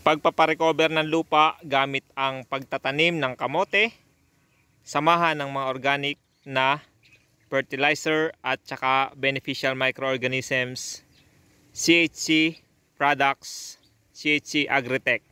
pagpaparecover ng lupa gamit ang pagtatanim ng kamote, samahan ng mga organic na fertilizer at saka beneficial microorganisms, CHC products, CHC Agritech.